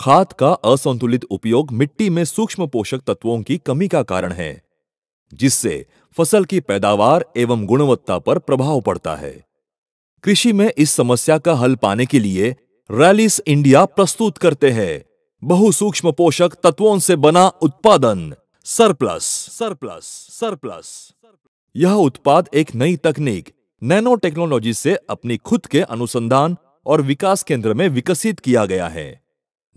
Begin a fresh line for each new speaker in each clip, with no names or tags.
खाद का असंतुलित उपयोग मिट्टी में सूक्ष्म पोषक तत्वों की कमी का कारण है जिससे फसल की पैदावार एवं गुणवत्ता पर प्रभाव पड़ता है कृषि में इस समस्या का हल पाने के लिए रैलिस इंडिया प्रस्तुत करते हैं बहुसूक्ष्म पोषक तत्वों से बना उत्पादन सरप्लस सरप्लस सरप्लस यह उत्पाद एक नई तकनीक नैनो टेक्नोलॉजी से अपनी खुद के अनुसंधान और विकास केंद्र में विकसित किया गया है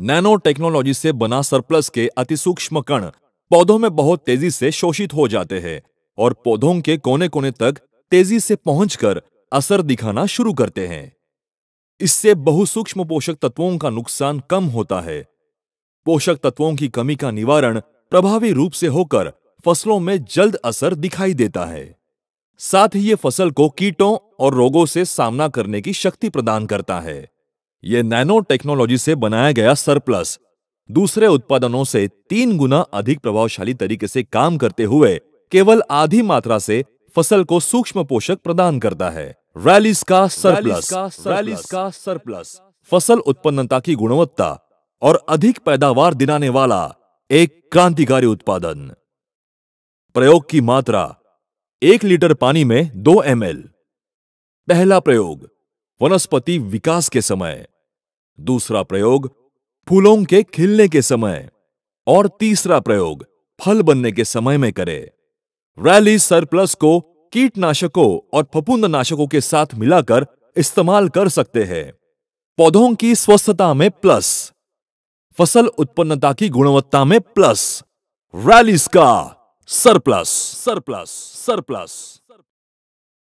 नैनो टेक्नोलॉजी से बना सरप्लस के अति सूक्ष्म कण पौधों में बहुत तेजी से शोषित हो जाते हैं और पौधों के कोने कोने तक तेजी से पहुंचकर असर दिखाना शुरू करते हैं इससे बहुसूक्ष्म पोषक तत्वों का नुकसान कम होता है पोषक तत्वों की कमी का निवारण प्रभावी रूप से होकर फसलों में जल्द असर दिखाई देता है साथ ही ये फसल को कीटों और रोगों से सामना करने की शक्ति प्रदान करता है यह नैनो टेक्नोलॉजी से बनाया गया सरप्लस दूसरे उत्पादनों से तीन गुना अधिक प्रभावशाली तरीके से काम करते हुए केवल आधी मात्रा से फसल को सूक्ष्म पोषक प्रदान करता है रैलिस का सरप्लस रैलिस का सरप्लस फसल उत्पन्नता की गुणवत्ता और अधिक पैदावार दिलाने वाला एक क्रांतिकारी उत्पादन प्रयोग की मात्रा एक लीटर पानी में दो एम पहला प्रयोग वनस्पति विकास के समय दूसरा प्रयोग फूलों के खिलने के समय और तीसरा प्रयोग फल बनने के समय में करें रैली सरप्लस को कीटनाशकों और फपुंद नाशकों के साथ मिलाकर इस्तेमाल कर सकते हैं पौधों की स्वस्थता में प्लस फसल उत्पन्नता की गुणवत्ता में प्लस रैलीस का सरप्लस सरप्लस सरप्लस